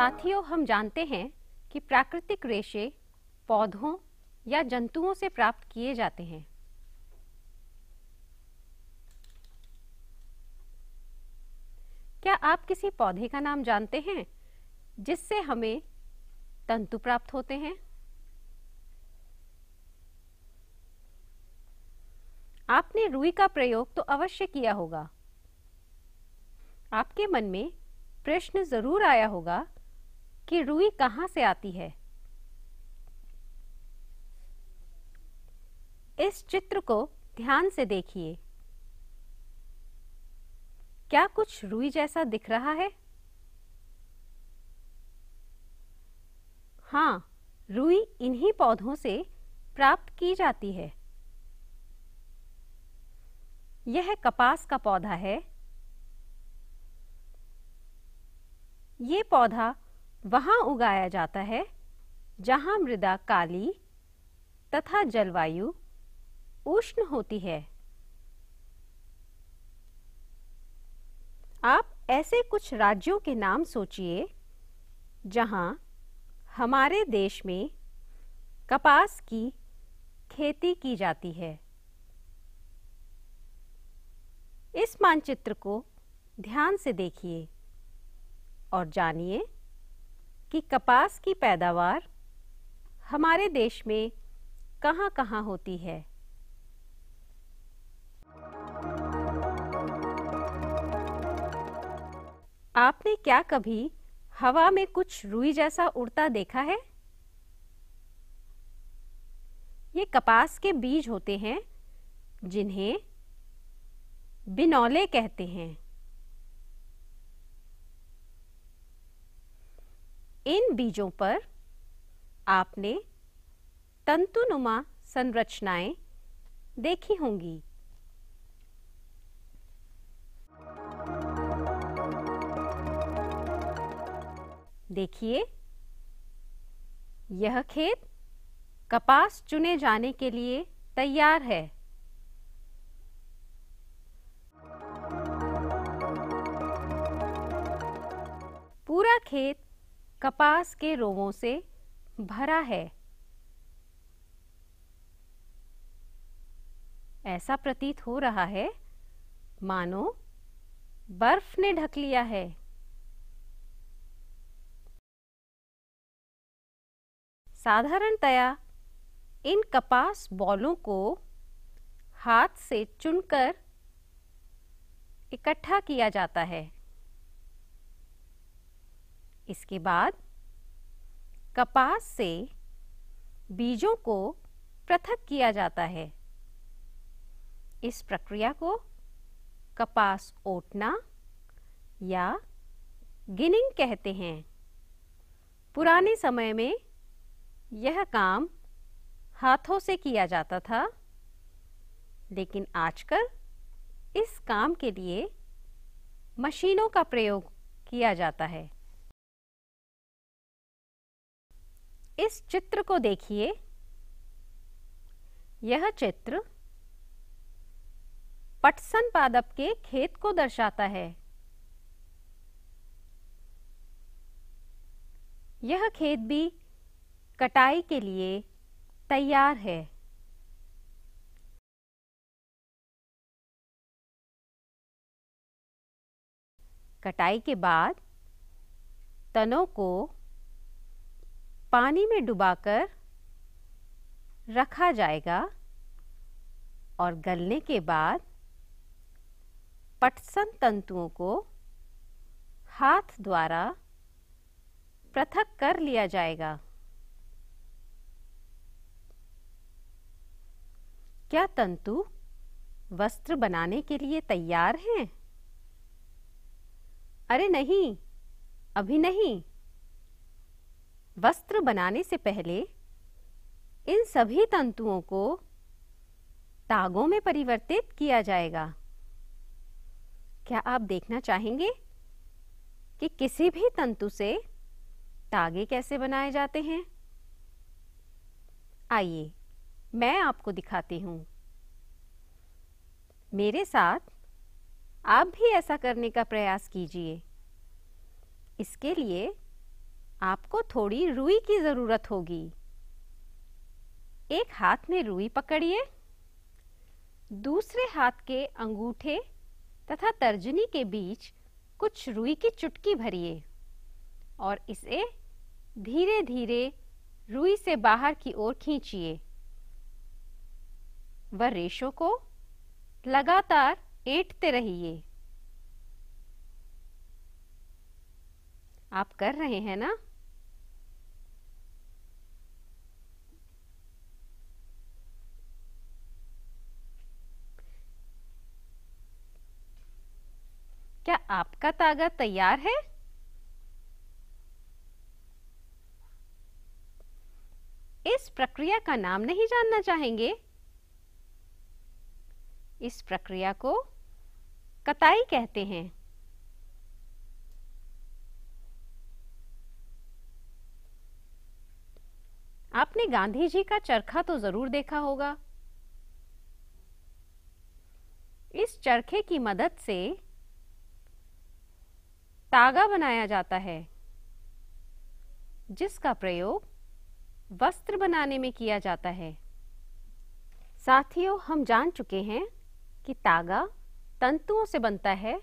साथियों हम जानते हैं कि प्राकृतिक रेशे पौधों या जंतुओं से प्राप्त किए जाते हैं क्या आप किसी पौधे का नाम जानते हैं जिससे हमें तंतु प्राप्त होते हैं आपने रुई का प्रयोग तो अवश्य किया होगा आपके मन में प्रश्न जरूर आया होगा कि रुई कहां से आती है इस चित्र को ध्यान से देखिए क्या कुछ रुई जैसा दिख रहा है हाँ रुई इन्हीं पौधों से प्राप्त की जाती है यह कपास का पौधा है ये पौधा वहां उगाया जाता है जहां मृदा काली तथा जलवायु उष्ण होती है आप ऐसे कुछ राज्यों के नाम सोचिए जहां हमारे देश में कपास की खेती की जाती है इस मानचित्र को ध्यान से देखिए और जानिए कि कपास की पैदावार हमारे देश में कहां कहां होती है आपने क्या कभी हवा में कुछ रुई जैसा उड़ता देखा है ये कपास के बीज होते हैं जिन्हें बिनौले कहते हैं इन बीजों पर आपने तंतुनुमा संरचनाएं देखी होंगी देखिए यह खेत कपास चुने जाने के लिए तैयार है पूरा खेत कपास के रोगों से भरा है ऐसा प्रतीत हो रहा है मानो बर्फ ने ढक लिया है साधारणतया इन कपास बॉलों को हाथ से चुनकर इकट्ठा किया जाता है इसके बाद कपास से बीजों को पृथक किया जाता है इस प्रक्रिया को कपास ओटना या गिनिंग कहते हैं पुराने समय में यह काम हाथों से किया जाता था लेकिन आजकल इस काम के लिए मशीनों का प्रयोग किया जाता है इस चित्र को देखिए यह चित्र पटसन पादप के खेत को दर्शाता है यह खेत भी कटाई के लिए तैयार है कटाई के बाद तनों को पानी में डुबाकर रखा जाएगा और गलने के बाद पटसन तंतुओं को हाथ द्वारा पृथक कर लिया जाएगा क्या तंतु वस्त्र बनाने के लिए तैयार हैं अरे नहीं अभी नहीं वस्त्र बनाने से पहले इन सभी तंतुओं को तागों में परिवर्तित किया जाएगा क्या आप देखना चाहेंगे कि किसी भी तंतु से तागे कैसे बनाए जाते हैं आइए मैं आपको दिखाती हूं मेरे साथ आप भी ऐसा करने का प्रयास कीजिए इसके लिए आपको थोड़ी रुई की ज़रूरत होगी एक हाथ में रुई पकड़िए दूसरे हाथ के अंगूठे तथा तर्जनी के बीच कुछ रुई की चुटकी भरिए और इसे धीरे धीरे रुई से बाहर की ओर खींचिए व रेशों को लगातार एटते रहिए आप कर रहे हैं ना क्या आपका तागा तैयार है इस प्रक्रिया का नाम नहीं जानना चाहेंगे इस प्रक्रिया को कताई कहते हैं आपने गांधी जी का चरखा तो जरूर देखा होगा इस चरखे की मदद से तागा बनाया जाता है जिसका प्रयोग वस्त्र बनाने में किया जाता है साथियों हम जान चुके हैं कि तागा तंतुओं से बनता है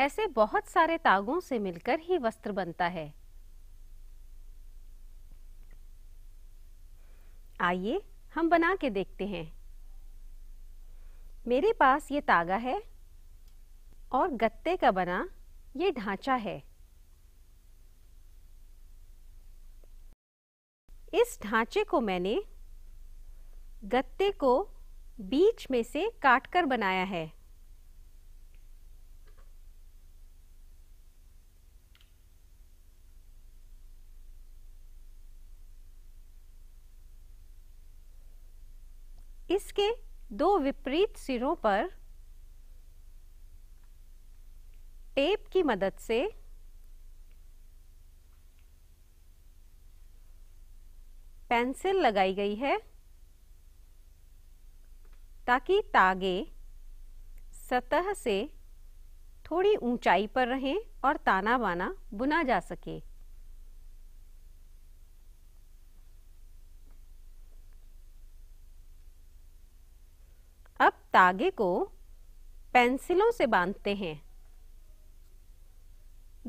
ऐसे बहुत सारे तागों से मिलकर ही वस्त्र बनता है आइए हम बना के देखते हैं मेरे पास ये तागा है और गत्ते का बना ये ढांचा है इस ढांचे को मैंने गत्ते को बीच में से काटकर बनाया है इसके दो विपरीत सिरों पर टेप की मदद से पेंसिल लगाई गई है ताकि तागे सतह से थोड़ी ऊंचाई पर रहें और ताना बाना बुना जा सके तागे को पेंसिलों से बांधते हैं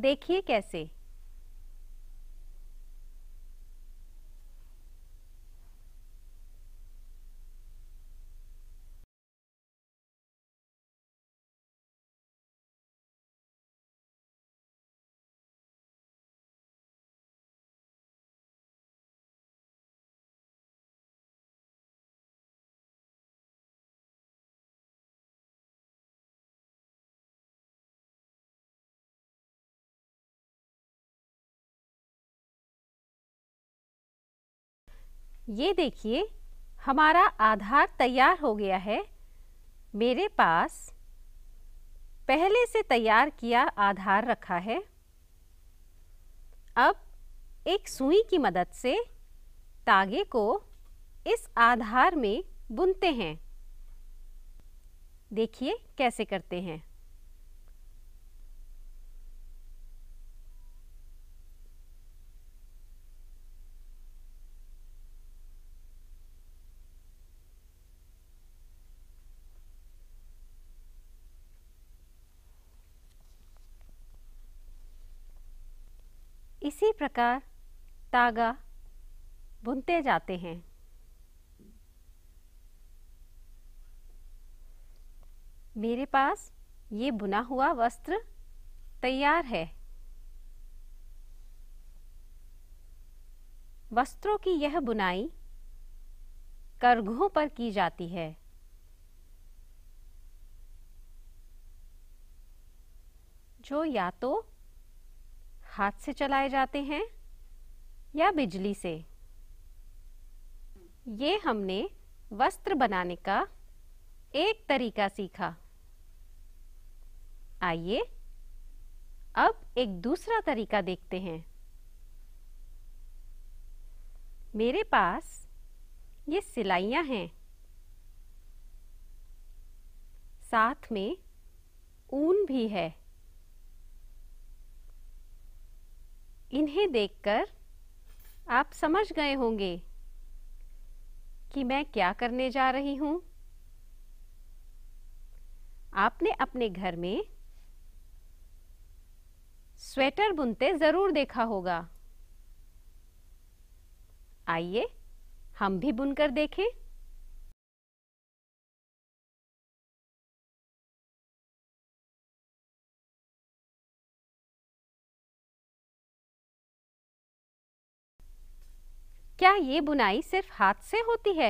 देखिए कैसे ये देखिए हमारा आधार तैयार हो गया है मेरे पास पहले से तैयार किया आधार रखा है अब एक सुई की मदद से तागे को इस आधार में बुनते हैं देखिए कैसे करते हैं इसी प्रकार तागा बुनते जाते हैं मेरे पास ये बुना हुआ वस्त्र तैयार है वस्त्रों की यह बुनाई करघों पर की जाती है जो या तो हाथ से चलाए जाते हैं या बिजली से ये हमने वस्त्र बनाने का एक तरीका सीखा आइए अब एक दूसरा तरीका देखते हैं मेरे पास ये सिलाइया हैं साथ में ऊन भी है इन्हें देखकर आप समझ गए होंगे कि मैं क्या करने जा रही हूं आपने अपने घर में स्वेटर बुनते ज़रूर देखा होगा आइए हम भी बुनकर देखें क्या ये बुनाई सिर्फ हाथ से होती है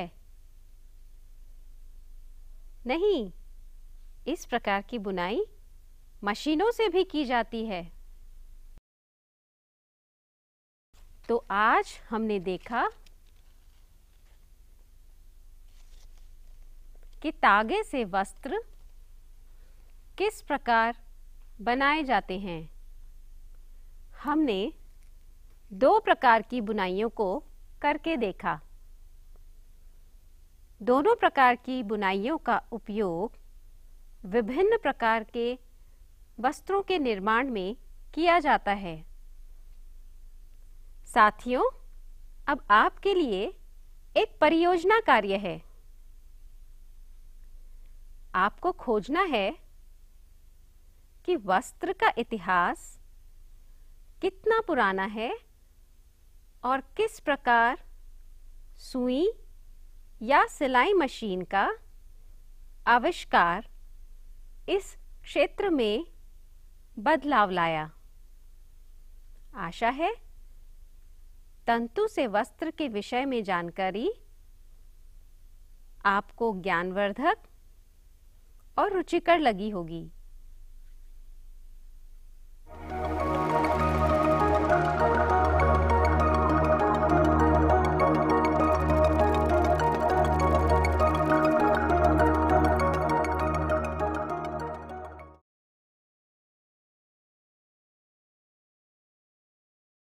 नहीं इस प्रकार की बुनाई मशीनों से भी की जाती है तो आज हमने देखा कि तागे से वस्त्र किस प्रकार बनाए जाते हैं हमने दो प्रकार की बुनाइयों को करके देखा दोनों प्रकार की बुनाइयों का उपयोग विभिन्न प्रकार के वस्त्रों के निर्माण में किया जाता है साथियों अब आपके लिए एक परियोजना कार्य है आपको खोजना है कि वस्त्र का इतिहास कितना पुराना है और किस प्रकार सुई या सिलाई मशीन का आविष्कार इस क्षेत्र में बदलाव लाया आशा है तंतु से वस्त्र के विषय में जानकारी आपको ज्ञानवर्धक और रुचिकर लगी होगी